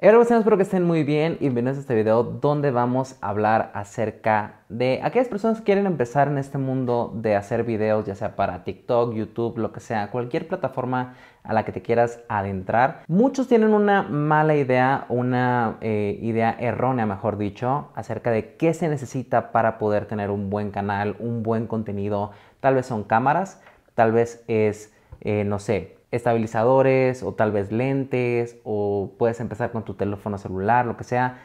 Hola, espero que estén muy bien y bienvenidos a este video donde vamos a hablar acerca de aquellas personas que quieren empezar en este mundo de hacer videos, ya sea para TikTok, YouTube, lo que sea, cualquier plataforma a la que te quieras adentrar. Muchos tienen una mala idea, una eh, idea errónea, mejor dicho, acerca de qué se necesita para poder tener un buen canal, un buen contenido. Tal vez son cámaras, tal vez es, eh, no sé, estabilizadores o tal vez lentes o puedes empezar con tu teléfono celular, lo que sea.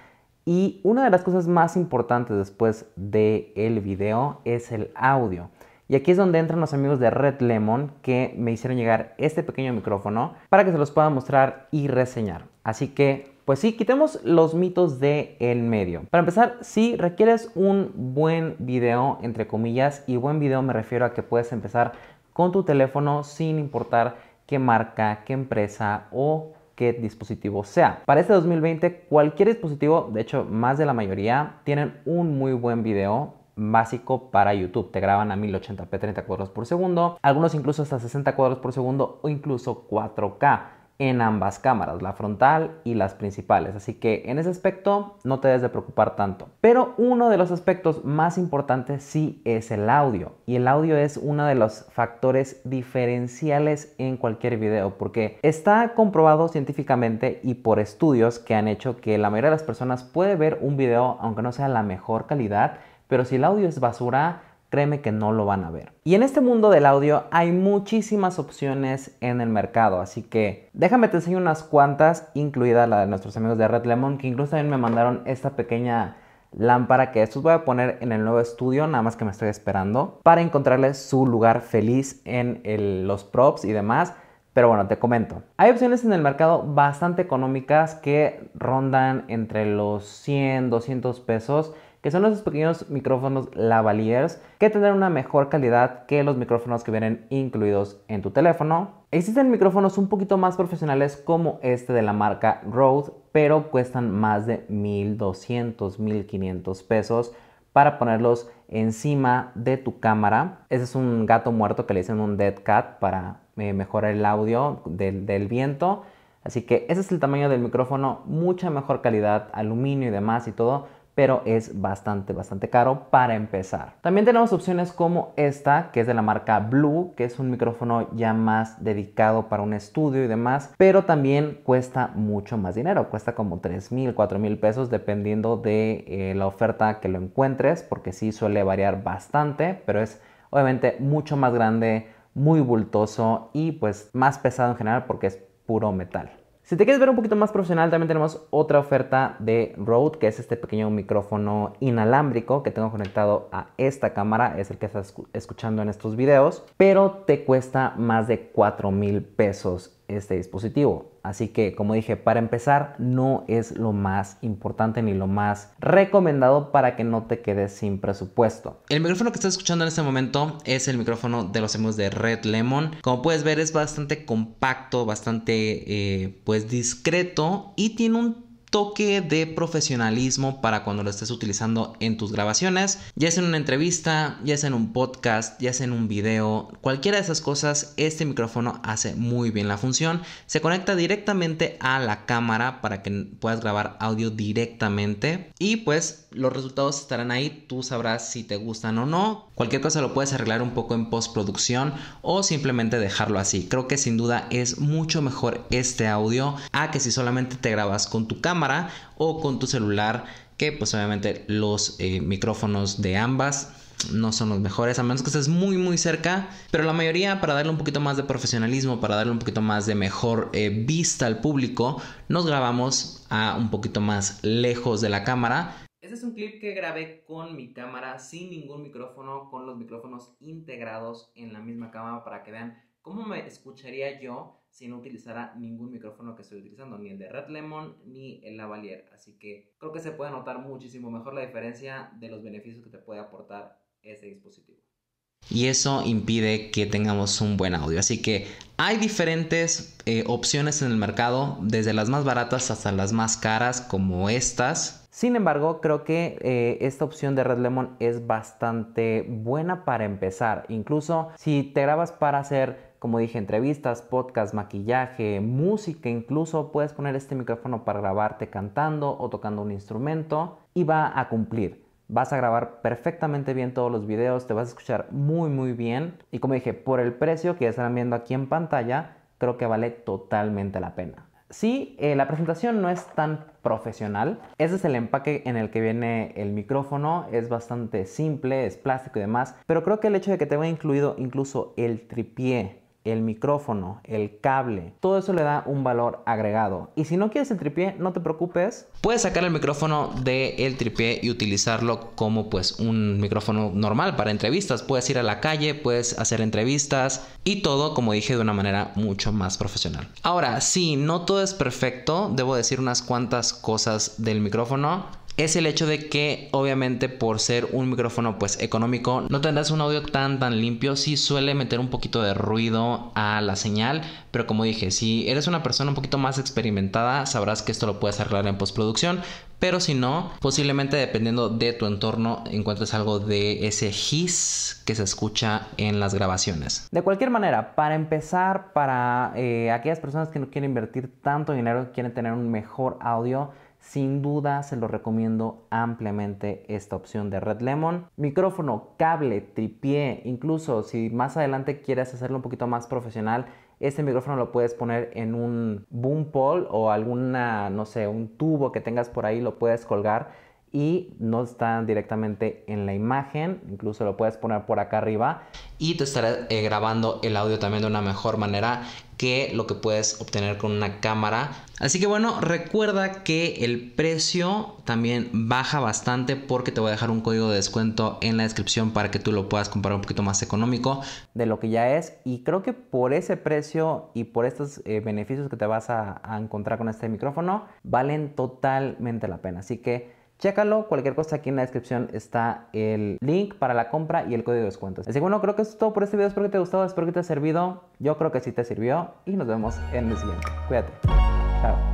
Y una de las cosas más importantes después del el video es el audio. Y aquí es donde entran los amigos de Red Lemon que me hicieron llegar este pequeño micrófono para que se los pueda mostrar y reseñar. Así que, pues sí, quitemos los mitos de el medio. Para empezar, si requieres un buen video, entre comillas, y buen video me refiero a que puedes empezar con tu teléfono sin importar qué marca, qué empresa o qué dispositivo sea. Para este 2020, cualquier dispositivo, de hecho más de la mayoría, tienen un muy buen video básico para YouTube. Te graban a 1080p 30 cuadros por segundo, algunos incluso hasta 60 cuadros por segundo o incluso 4K en ambas cámaras, la frontal y las principales. Así que en ese aspecto no te debes de preocupar tanto. Pero uno de los aspectos más importantes sí es el audio. Y el audio es uno de los factores diferenciales en cualquier video porque está comprobado científicamente y por estudios que han hecho que la mayoría de las personas puede ver un video aunque no sea la mejor calidad, pero si el audio es basura créeme que no lo van a ver. Y en este mundo del audio hay muchísimas opciones en el mercado, así que déjame te enseño unas cuantas, incluida la de nuestros amigos de Red Lemon, que incluso también me mandaron esta pequeña lámpara que estos voy a poner en el nuevo estudio, nada más que me estoy esperando, para encontrarle su lugar feliz en los props y demás. Pero bueno, te comento. Hay opciones en el mercado bastante económicas que rondan entre los 100, 200 pesos, que son esos pequeños micrófonos lavaliers que tendrán una mejor calidad que los micrófonos que vienen incluidos en tu teléfono. Existen micrófonos un poquito más profesionales como este de la marca Rode, pero cuestan más de 1200, 1500 pesos para ponerlos encima de tu cámara. Ese es un gato muerto que le dicen un dead cat para eh, mejorar el audio del viento. Así que ese es el tamaño del micrófono, mucha mejor calidad, aluminio y demás y todo, pero es bastante, bastante caro para empezar. También tenemos opciones como esta, que es de la marca Blue, que es un micrófono ya más dedicado para un estudio y demás, pero también cuesta mucho más dinero, cuesta como 3 mil, 4 mil pesos dependiendo de eh, la oferta que lo encuentres, porque sí suele variar bastante, pero es obviamente mucho más grande, muy bultoso y pues más pesado en general porque es puro metal. Si te quieres ver un poquito más profesional, también tenemos otra oferta de Rode, que es este pequeño micrófono inalámbrico que tengo conectado a esta cámara, es el que estás escuchando en estos videos, pero te cuesta más de 4 mil pesos este dispositivo. Así que, como dije, para empezar no es lo más importante ni lo más recomendado para que no te quedes sin presupuesto. El micrófono que estás escuchando en este momento es el micrófono de los hemos de Red Lemon. Como puedes ver es bastante compacto, bastante eh, pues discreto y tiene un toque de profesionalismo para cuando lo estés utilizando en tus grabaciones, ya sea en una entrevista, ya sea en un podcast, ya sea en un video, cualquiera de esas cosas, este micrófono hace muy bien la función. Se conecta directamente a la cámara para que puedas grabar audio directamente y pues los resultados estarán ahí, tú sabrás si te gustan o no. Cualquier cosa lo puedes arreglar un poco en postproducción o simplemente dejarlo así. Creo que sin duda es mucho mejor este audio a que si solamente te grabas con tu cámara o con tu celular que pues obviamente los eh, micrófonos de ambas no son los mejores, a menos que estés muy muy cerca, pero la mayoría para darle un poquito más de profesionalismo, para darle un poquito más de mejor eh, vista al público, nos grabamos a un poquito más lejos de la cámara. Este es un clip que grabé con mi cámara, sin ningún micrófono, con los micrófonos integrados en la misma cámara para que vean cómo me escucharía yo sin no ningún micrófono que estoy utilizando, ni el de Red Lemon ni el Lavalier. Así que creo que se puede notar muchísimo mejor la diferencia de los beneficios que te puede aportar este dispositivo. Y eso impide que tengamos un buen audio. Así que hay diferentes eh, opciones en el mercado, desde las más baratas hasta las más caras, como estas, sin embargo, creo que eh, esta opción de Red Lemon es bastante buena para empezar. Incluso si te grabas para hacer como dije, entrevistas, podcast, maquillaje, música, incluso puedes poner este micrófono para grabarte cantando o tocando un instrumento y va a cumplir. Vas a grabar perfectamente bien todos los videos, te vas a escuchar muy muy bien y como dije, por el precio que ya estarán viendo aquí en pantalla, creo que vale totalmente la pena. Sí, eh, la presentación no es tan profesional. Ese es el empaque en el que viene el micrófono. Es bastante simple, es plástico y demás. Pero creo que el hecho de que te tenga incluido incluso el tripié el micrófono, el cable, todo eso le da un valor agregado. Y si no quieres el tripié, no te preocupes. Puedes sacar el micrófono del el tripié y utilizarlo como pues un micrófono normal para entrevistas. Puedes ir a la calle, puedes hacer entrevistas y todo, como dije, de una manera mucho más profesional. Ahora, si no todo es perfecto, debo decir unas cuantas cosas del micrófono es el hecho de que obviamente por ser un micrófono pues económico no tendrás un audio tan tan limpio, sí suele meter un poquito de ruido a la señal, pero como dije, si eres una persona un poquito más experimentada sabrás que esto lo puedes arreglar en postproducción, pero si no, posiblemente dependiendo de tu entorno encuentres algo de ese hiss que se escucha en las grabaciones. De cualquier manera, para empezar, para eh, aquellas personas que no quieren invertir tanto dinero, quieren tener un mejor audio, sin duda se lo recomiendo ampliamente esta opción de Red Lemon. Micrófono, cable, tripié, incluso si más adelante quieres hacerlo un poquito más profesional, este micrófono lo puedes poner en un boom pole o alguna, no sé, un tubo que tengas por ahí, lo puedes colgar y no está directamente en la imagen, incluso lo puedes poner por acá arriba y te estarás eh, grabando el audio también de una mejor manera que lo que puedes obtener con una cámara. Así que bueno, recuerda que el precio también baja bastante porque te voy a dejar un código de descuento en la descripción para que tú lo puedas comprar un poquito más económico de lo que ya es. Y creo que por ese precio y por estos eh, beneficios que te vas a encontrar con este micrófono, valen totalmente la pena. Así que Chécalo, cualquier cosa aquí en la descripción está el link para la compra y el código de descuento. Así que bueno, creo que es todo por este video. Espero que te haya gustado, espero que te haya servido. Yo creo que sí te sirvió y nos vemos en el siguiente. Cuídate. Chao.